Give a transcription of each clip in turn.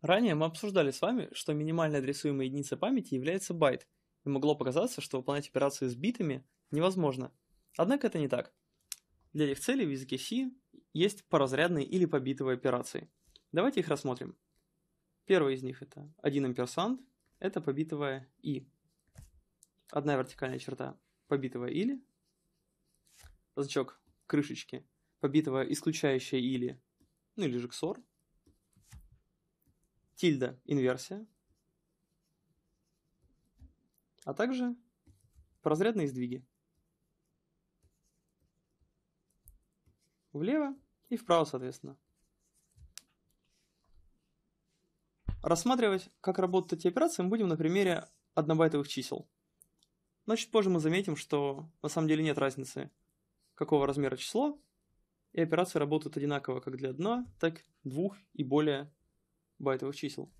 Ранее мы обсуждали с вами, что минимальной адресуемая единица памяти является байт, и могло показаться, что выполнять операции с битами невозможно. Однако это не так. Для этих целей в языке C есть поразрядные или побитовые операции. Давайте их рассмотрим. Первый из них это 1 амперсант, это побитовая и. Одна вертикальная черта побитовая или. Значок крышечки побитовая исключающая или, ну или же XOR – тильда инверсия, а также разрядные сдвиги. Влево и вправо, соответственно. Рассматривать, как работают эти операции, мы будем на примере однобайтовых чисел. Но чуть позже мы заметим, что на самом деле нет разницы, какого размера число, и операции работают одинаково как для 1, так 2 и более байтовых чисел.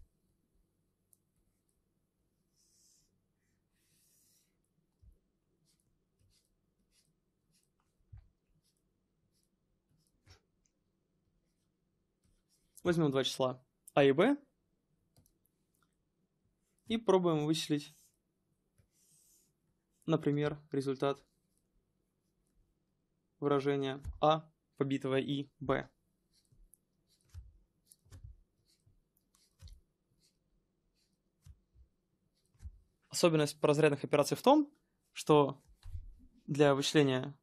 Возьмем два числа А и Б и пробуем вычислить, например, результат выражения А, побитого И, Б. особенность разрядных операций в том, что для вычисления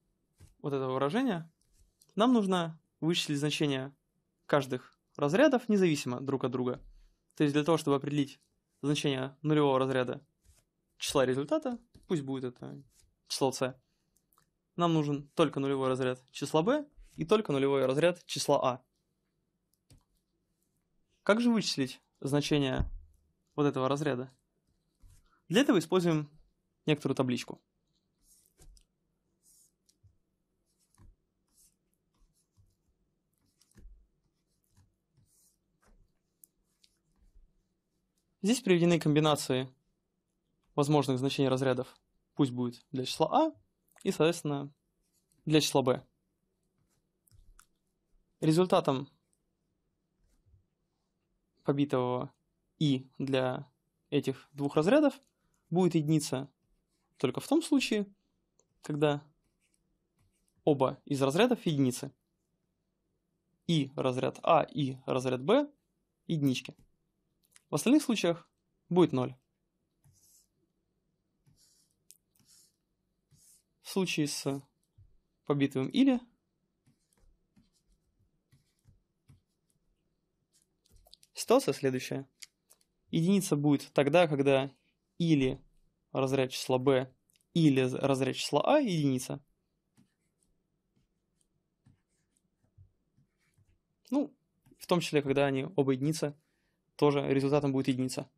вот этого выражения нам нужно вычислить значение каждых разрядов независимо друг от друга. То есть для того, чтобы определить значение нулевого разряда числа результата, пусть будет это число c, нам нужен только нулевой разряд числа b и только нулевой разряд числа a. Как же вычислить значение вот этого разряда? Для этого используем некоторую табличку. Здесь приведены комбинации возможных значений разрядов. Пусть будет для числа А и, соответственно, для числа Б. Результатом побитого И для этих двух разрядов – будет единица только в том случае, когда оба из разрядов единицы. И разряд А и разряд Б единички. В остальных случаях будет 0. В случае с побитым или ситуация следующая. Единица будет тогда, когда или разряд числа b, или разряд числа а единица. Ну, в том числе, когда они оба единица тоже результатом будет единица.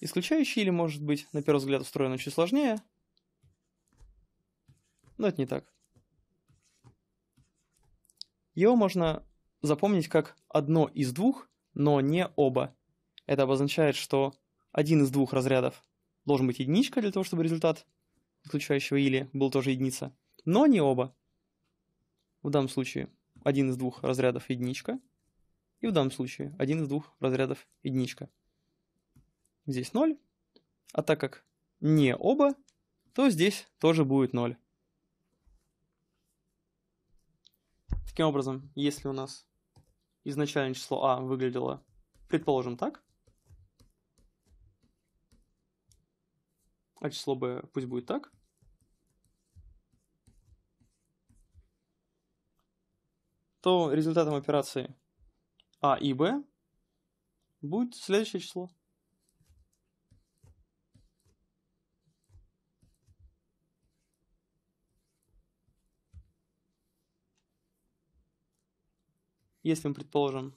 Исключающий или, может быть, на первый взгляд устроено чуть сложнее, но это не так. Его можно запомнить как одно из двух, но не оба. Это обозначает, что один из двух разрядов должен быть единичка для того, чтобы результат исключающего или был тоже единица, но не оба. В данном случае один из двух разрядов единичка, и в данном случае один из двух разрядов единичка. Здесь 0, а так как не оба, то здесь тоже будет 0. Таким образом, если у нас изначальное число А выглядело, предположим, так, а число b пусть будет так. То результатом операции а и b будет следующее число. Если мы предположим,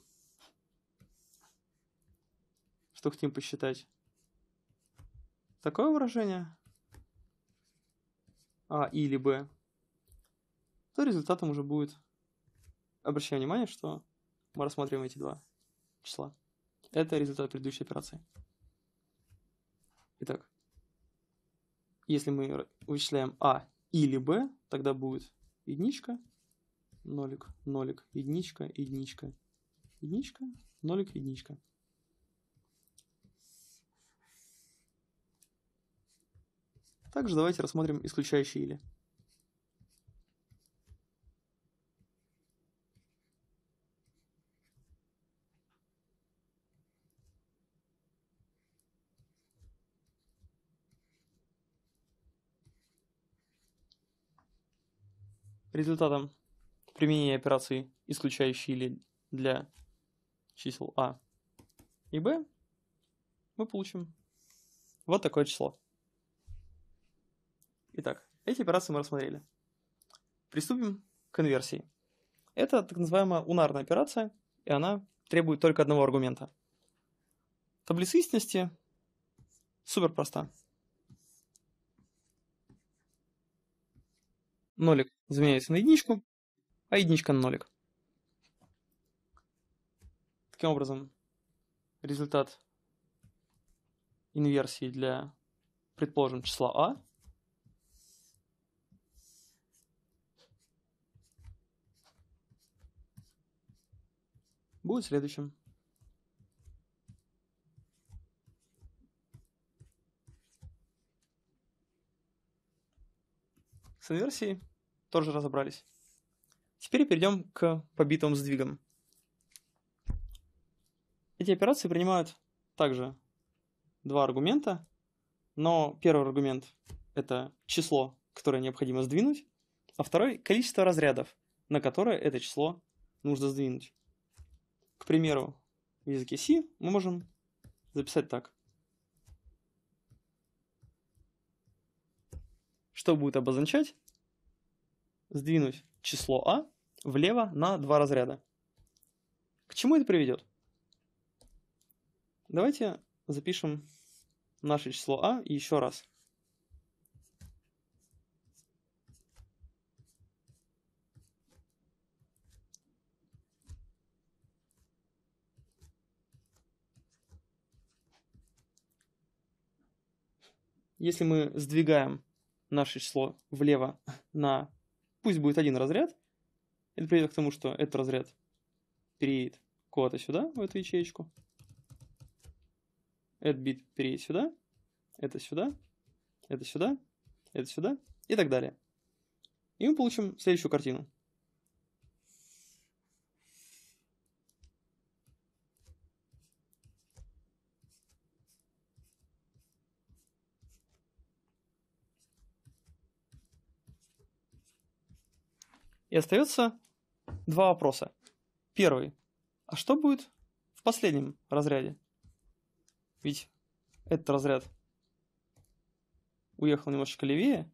что хотим посчитать Такое выражение А или Б, то результатом уже будет, обращаю внимание, что мы рассматриваем эти два числа. Это результат предыдущей операции. Итак, если мы вычисляем А или Б, тогда будет единичка, нолик, нолик, единичка, единичка, единичка, нолик, единичка. Также давайте рассмотрим исключающие «или». Результатом применения операции исключающие «или» для чисел А и b мы получим вот такое число. Итак, эти операции мы рассмотрели. Приступим к конверсии. Это так называемая унарная операция, и она требует только одного аргумента. Таблица истинности супер проста. Нолик заменяется на единичку, а единичка на нолик. Таким образом, результат инверсии для, предположим, числа А будет следующим. С инверсией тоже разобрались. Теперь перейдем к побитым сдвигам. Эти операции принимают также два аргумента, но первый аргумент – это число, которое необходимо сдвинуть, а второй – количество разрядов, на которое это число нужно сдвинуть. К примеру, в языке C мы можем записать так. Что будет обозначать? Сдвинуть число А влево на два разряда. К чему это приведет? Давайте запишем наше число А еще раз. Если мы сдвигаем наше число влево на, пусть будет один разряд, это приведет к тому, что этот разряд переедет куда-то сюда, в эту ячеечку. Этот бит переедет сюда, это сюда, это сюда, это сюда и так далее. И мы получим следующую картину. И остается два вопроса. Первый. А что будет в последнем разряде? Ведь этот разряд уехал немножечко левее.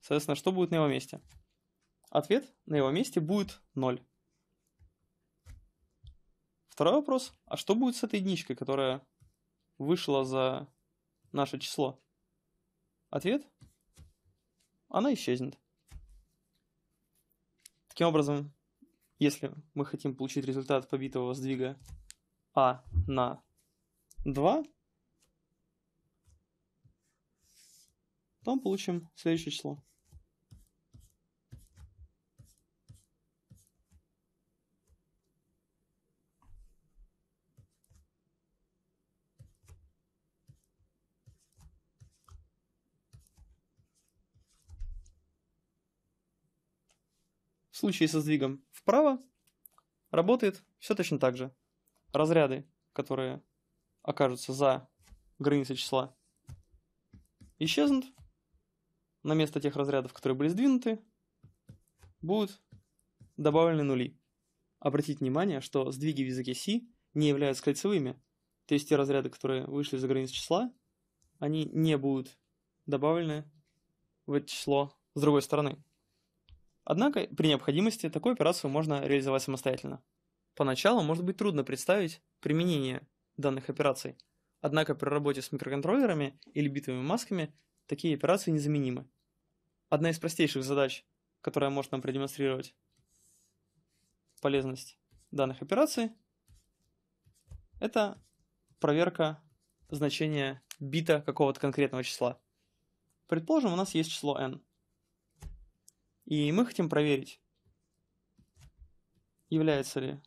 Соответственно, что будет на его месте? Ответ на его месте будет 0. Второй вопрос. А что будет с этой единичкой, которая вышла за наше число? Ответ. Она исчезнет. Таким образом, если мы хотим получить результат побитого сдвига А на 2, то мы получим следующее число. В случае со сдвигом вправо работает все точно так же. Разряды, которые окажутся за границей числа, исчезнут. На место тех разрядов, которые были сдвинуты, будут добавлены нули. Обратите внимание, что сдвиги в языке C не являются кольцевыми, то есть те разряды, которые вышли за границу числа, они не будут добавлены в это число с другой стороны. Однако, при необходимости, такую операцию можно реализовать самостоятельно. Поначалу может быть трудно представить применение данных операций, однако при работе с микроконтроллерами или битовыми масками такие операции незаменимы. Одна из простейших задач, которая может нам продемонстрировать полезность данных операций, это проверка значения бита какого-то конкретного числа. Предположим, у нас есть число n – и мы хотим проверить, является ли,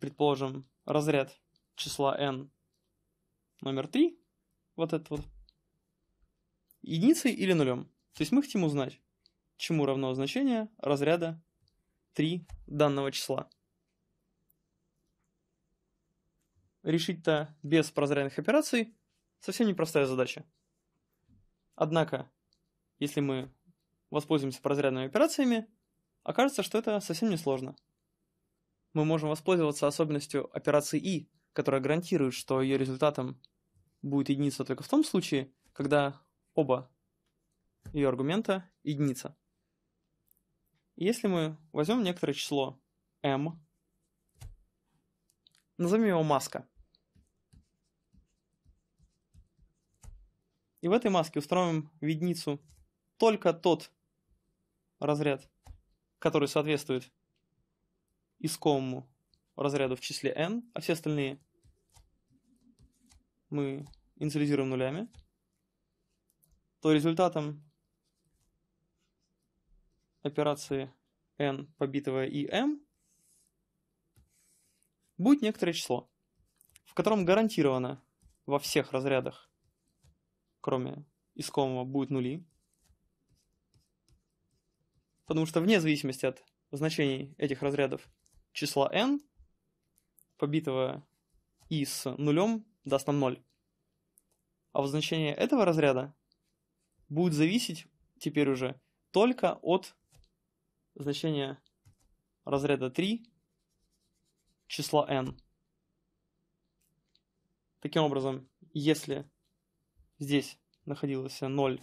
предположим, разряд числа n номер 3, вот этот вот, единицей или нулем. То есть мы хотим узнать, чему равно значение разряда 3 данного числа. Решить-то без прозрачных операций совсем непростая задача. Однако, если мы воспользуемся разрядными операциями, окажется, что это совсем не сложно. Мы можем воспользоваться особенностью операции И, которая гарантирует, что ее результатом будет единица только в том случае, когда оба ее аргумента единица. Если мы возьмем некоторое число m, назовем его маска, и в этой маске установим в единицу только тот разряд, который соответствует искомому разряду в числе n, а все остальные мы инициализируем нулями, то результатом операции n, побитого и m, будет некоторое число, в котором гарантированно во всех разрядах, кроме искомого, будут нули, потому что вне зависимости от значений этих разрядов числа n, побитого i с нулем даст нам 0. А вот значение этого разряда будет зависеть теперь уже только от значения разряда 3 числа n. Таким образом, если здесь находился 0,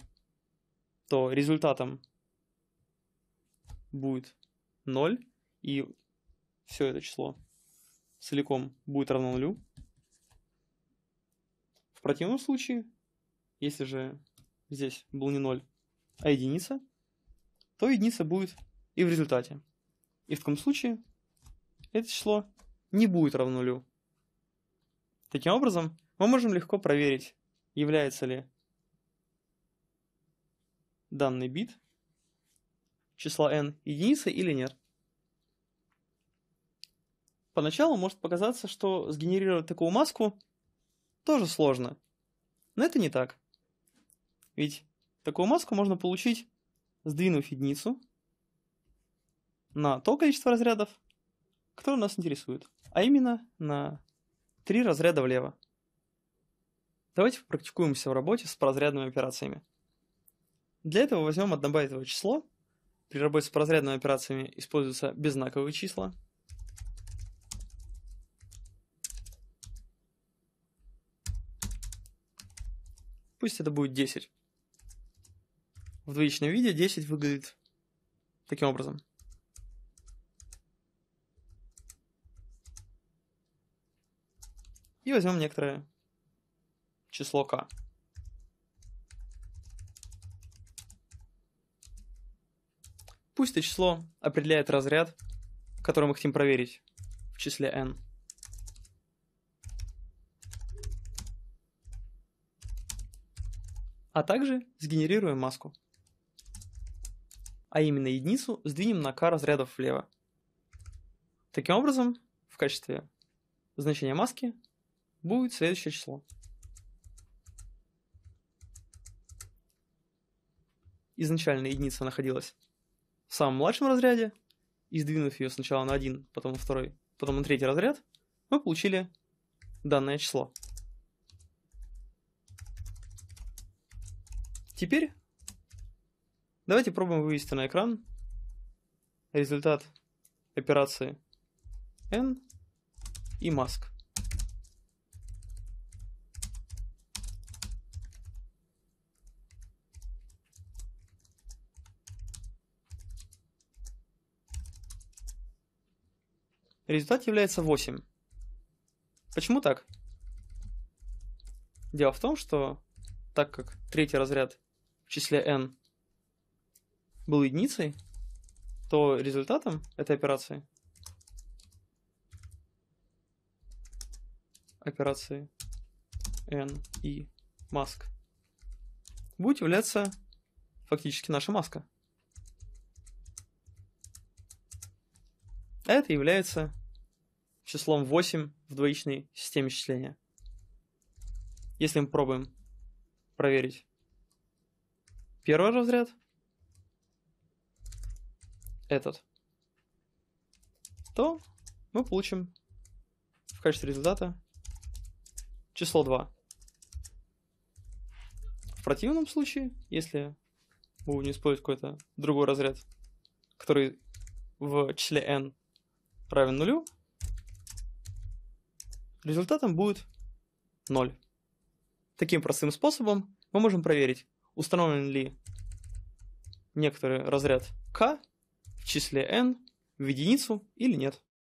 то результатом будет 0, и все это число целиком будет равно нулю. В противном случае, если же здесь был не 0, а единица, то единица будет и в результате. И в таком случае это число не будет равно нулю. Таким образом, мы можем легко проверить, является ли данный бит числа n единицы или нет. Поначалу может показаться, что сгенерировать такую маску тоже сложно. Но это не так. Ведь такую маску можно получить, сдвинув единицу на то количество разрядов, которое нас интересует, а именно на три разряда влево. Давайте практикуемся в работе с разрядными операциями. Для этого возьмем однобайтовое число при работе с разрядными операциями используются беззнаковые числа. Пусть это будет 10. В двоичном виде 10 выглядит таким образом. И возьмем некоторое число k. Пусть это число определяет разряд, который мы хотим проверить в числе n. А также сгенерируем маску. А именно единицу сдвинем на k разрядов влево. Таким образом, в качестве значения маски будет следующее число. Изначально единица находилась в самом младшем разряде, и сдвинув ее сначала на один, потом на второй, потом на третий разряд, мы получили данное число. Теперь давайте пробуем вывести на экран результат операции n и mask. Результат является 8. Почему так? Дело в том, что так как третий разряд в числе n был единицей, то результатом этой операции операции n и mask будет являться фактически наша маска. А это является числом 8 в двоичной системе счисления. Если мы пробуем проверить первый разряд, этот, то мы получим в качестве результата число 2. В противном случае, если мы будем использовать какой-то другой разряд, который в числе n равен нулю, результатом будет 0. Таким простым способом мы можем проверить, установлен ли некоторый разряд k в числе n в единицу или нет.